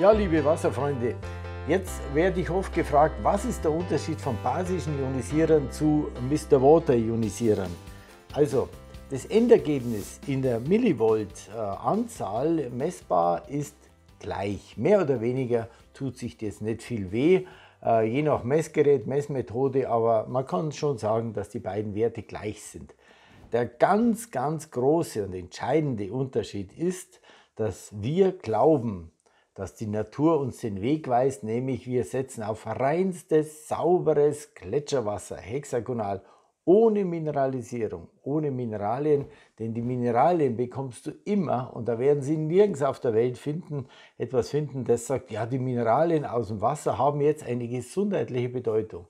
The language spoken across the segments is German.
Ja, liebe Wasserfreunde, jetzt werde ich oft gefragt, was ist der Unterschied von basischen Ionisierern zu Mr. Water Ionisierern? Also, das Endergebnis in der Millivolt-Anzahl messbar ist gleich. Mehr oder weniger tut sich das nicht viel weh, äh, je nach Messgerät, Messmethode, aber man kann schon sagen, dass die beiden Werte gleich sind. Der ganz, ganz große und entscheidende Unterschied ist, dass wir glauben, dass die Natur uns den Weg weist, nämlich wir setzen auf reinstes, sauberes Gletscherwasser, hexagonal, ohne Mineralisierung, ohne Mineralien, denn die Mineralien bekommst du immer und da werden sie nirgends auf der Welt finden, etwas finden, das sagt, ja, die Mineralien aus dem Wasser haben jetzt eine gesundheitliche Bedeutung.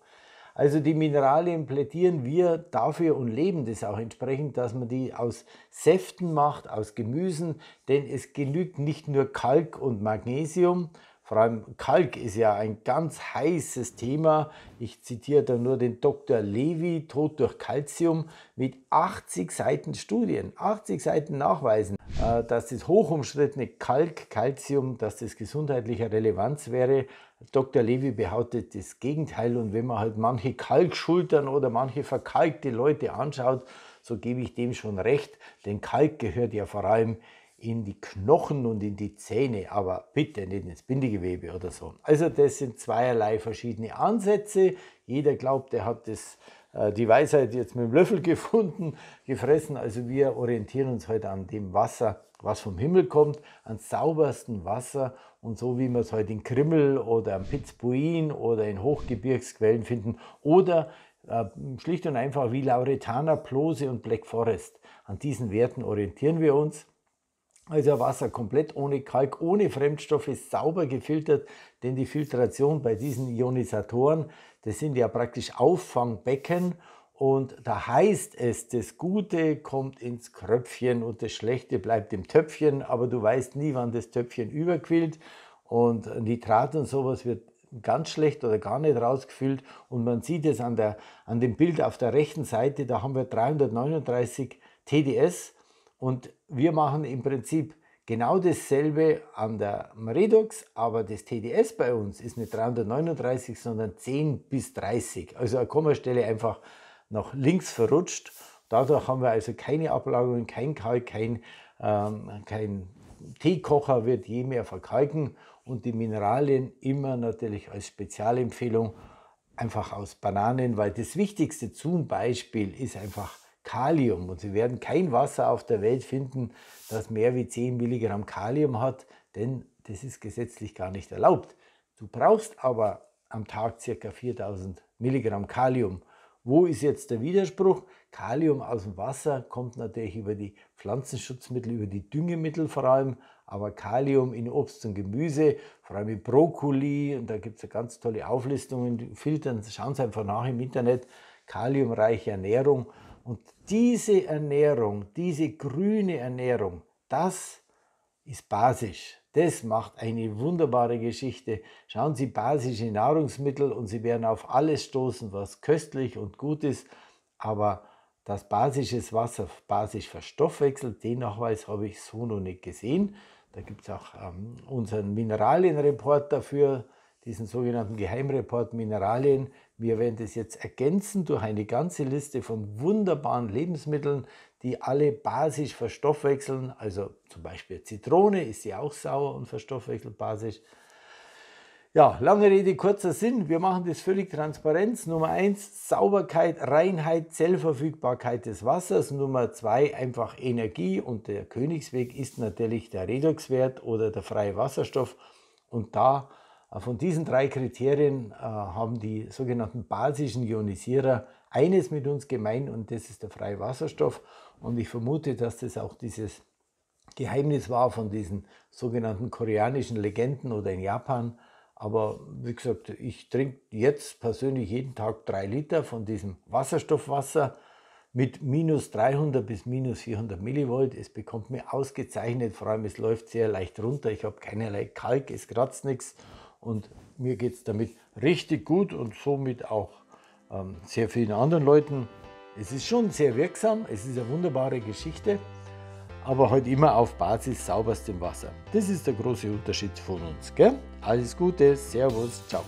Also die Mineralien plädieren wir dafür und leben das auch entsprechend, dass man die aus Säften macht, aus Gemüsen, denn es genügt nicht nur Kalk und Magnesium, vor allem Kalk ist ja ein ganz heißes Thema. Ich zitiere da nur den Dr. Levi, Tod durch Calcium, mit 80 Seiten Studien, 80 Seiten Nachweisen, äh, dass das hochumstrittene Kalk, Calcium, dass das gesundheitlicher Relevanz wäre. Dr. Levi behauptet das Gegenteil und wenn man halt manche Kalkschultern oder manche verkalkte Leute anschaut, so gebe ich dem schon recht, denn Kalk gehört ja vor allem in die Knochen und in die Zähne, aber bitte nicht ins Bindegewebe oder so. Also das sind zweierlei verschiedene Ansätze. Jeder glaubt, er hat das, äh, die Weisheit jetzt mit dem Löffel gefunden, gefressen. Also wir orientieren uns heute an dem Wasser, was vom Himmel kommt, an saubersten Wasser. Und so wie wir es heute in Krimmel oder am Pitzbuin oder in Hochgebirgsquellen finden oder äh, schlicht und einfach wie Lauretana, Plose und Black Forest. An diesen Werten orientieren wir uns. Also Wasser komplett ohne Kalk, ohne Fremdstoffe, sauber gefiltert, denn die Filtration bei diesen Ionisatoren, das sind ja praktisch Auffangbecken und da heißt es, das Gute kommt ins Kröpfchen und das Schlechte bleibt im Töpfchen, aber du weißt nie, wann das Töpfchen überquillt und Nitrat und sowas wird ganz schlecht oder gar nicht rausgefüllt und man sieht es an, der, an dem Bild auf der rechten Seite, da haben wir 339 TDS und wir machen im Prinzip genau dasselbe an der Redux, aber das TDS bei uns ist nicht 339, sondern 10 bis 30. Also eine Kommastelle einfach nach links verrutscht. Dadurch haben wir also keine Ablagerung, kein Kalk, kein, ähm, kein Teekocher wird je mehr verkalken und die Mineralien immer natürlich als Spezialempfehlung einfach aus Bananen, weil das wichtigste zum Beispiel ist einfach Kalium. Und Sie werden kein Wasser auf der Welt finden, das mehr wie 10 Milligramm Kalium hat, denn das ist gesetzlich gar nicht erlaubt. Du brauchst aber am Tag ca. 4000 Milligramm Kalium. Wo ist jetzt der Widerspruch? Kalium aus dem Wasser kommt natürlich über die Pflanzenschutzmittel, über die Düngemittel vor allem, aber Kalium in Obst und Gemüse, vor allem in Brokkoli, und da gibt es ja ganz tolle Auflistungen, filtern, schauen Sie einfach nach im Internet, kaliumreiche Ernährung und diese Ernährung, diese grüne Ernährung, das ist basisch. Das macht eine wunderbare Geschichte. Schauen Sie basische Nahrungsmittel und Sie werden auf alles stoßen, was köstlich und gut ist. Aber dass basisches Wasser basisch verstoffwechselt, den Nachweis habe ich so noch nicht gesehen. Da gibt es auch ähm, unseren Mineralienreport dafür diesen sogenannten Geheimreport Mineralien. Wir werden das jetzt ergänzen durch eine ganze Liste von wunderbaren Lebensmitteln, die alle basisch verstoffwechseln. Also zum Beispiel Zitrone ist ja auch sauer und verstoffwechselt basisch. Ja, lange Rede, kurzer Sinn. Wir machen das völlig transparent. Nummer eins Sauberkeit, Reinheit, Zellverfügbarkeit des Wassers. Nummer zwei einfach Energie. Und der Königsweg ist natürlich der Redoxwert oder der freie Wasserstoff. Und da äh, von diesen drei Kriterien äh, haben die sogenannten basischen Ionisierer eines mit uns gemein und das ist der freie Wasserstoff. Und ich vermute, dass das auch dieses Geheimnis war von diesen sogenannten koreanischen Legenden oder in Japan. Aber wie gesagt, ich trinke jetzt persönlich jeden Tag drei Liter von diesem Wasserstoffwasser mit minus 300 bis minus 400 Millivolt. Es bekommt mir ausgezeichnet, vor allem es läuft sehr leicht runter. Ich habe keinerlei Kalk, es kratzt nichts und mir geht es damit richtig gut und somit auch ähm, sehr vielen anderen Leuten. Es ist schon sehr wirksam, es ist eine wunderbare Geschichte, aber halt immer auf Basis sauberstem Wasser. Das ist der große Unterschied von uns. Gell? Alles Gute, Servus, ciao.